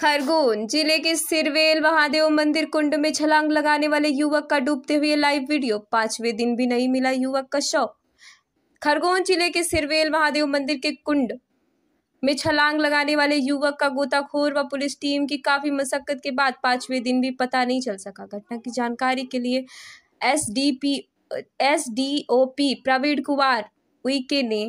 खरगोन जिले के सिरवेल महादेव मंदिर कुंड में छलांग लगाने वाले युवक का डूबते हुए लाइव वीडियो पांचवे दिन भी नहीं मिला युवक का शव खरगोन जिले के सिरवेल महादेव मंदिर के कुंड में छलांग लगाने वाले युवक का गोताखोर व पुलिस टीम की काफी मशक्कत के बाद पांचवे दिन भी पता नहीं चल सका घटना की जानकारी के लिए ओ एसडीओपी प्रवीण कुमार उइके ने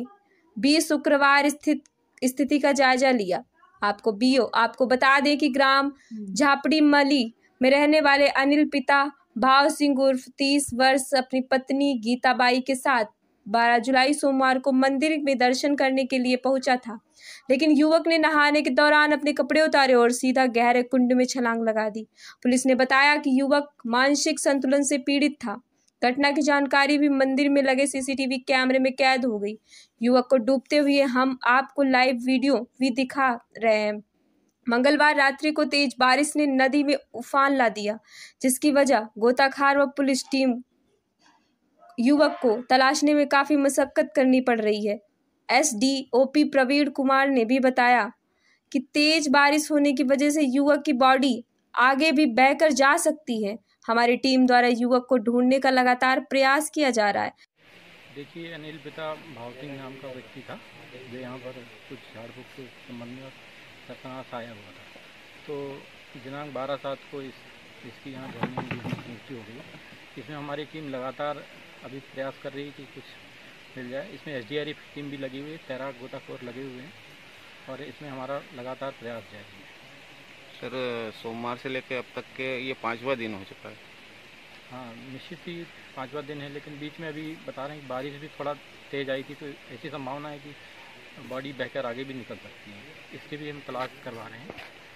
बीस शुक्रवार स्थित स्थिति का जायजा लिया आपको बीओ आपको बता दें कि ग्राम हम्म। झापड़ी मली में रहने वाले अनिल पिता भाव सिंह उर्फ तीस वर्ष अपनी पत्नी गीताबाई के साथ 12 जुलाई सोमवार को मंदिर में दर्शन करने के लिए पहुंचा था लेकिन युवक ने नहाने के दौरान अपने कपड़े उतारे और सीधा गहरे कुंड में छलांग लगा दी पुलिस ने बताया कि युवक मानसिक संतुलन से पीड़ित था घटना की जानकारी भी मंदिर में लगे सीसीटीवी कैमरे में कैद हो गई युवक को डूबते हुए हम आपको लाइव वीडियो भी दिखा रहे हैं मंगलवार रात्रि को तेज बारिश ने नदी में उफान ला दिया जिसकी वजह गोताखार व पुलिस टीम युवक को तलाशने में काफ़ी मशक्क़त करनी पड़ रही है एसडीओपी प्रवीण कुमार ने भी बताया कि तेज बारिश होने की वजह से युवक की बॉडी आगे भी बहकर जा सकती है हमारी टीम द्वारा युवक को ढूंढने का लगातार प्रयास किया जा रहा है देखिए अनिल पिता भावसिंह नाम का व्यक्ति था जो यहाँ पर कुछ झाड़ फूक के संबंध में सत्यानाश आया हुआ था तो दिनांक बारह सात को इस इसकी यहाँ झरने मृत्यु हो गई इसमें हमारी टीम लगातार अभी प्रयास कर रही है कि कुछ मिल जाए इसमें एस टीम भी लगी हुई है तैराक गोताखोर लगे हुए हैं और इसमें हमारा लगातार प्रयास जारी है सर सोमवार से लेकर अब तक के ये पाँचवा दिन हो चुका है हाँ निश्चित ही पाँचवा दिन है लेकिन बीच में अभी बता रहे हैं कि बारिश भी थोड़ा तेज़ आई थी तो ऐसी संभावना है कि बॉडी बहकर आगे भी निकल सकती है इसकी भी हम तलाश करवा रहे हैं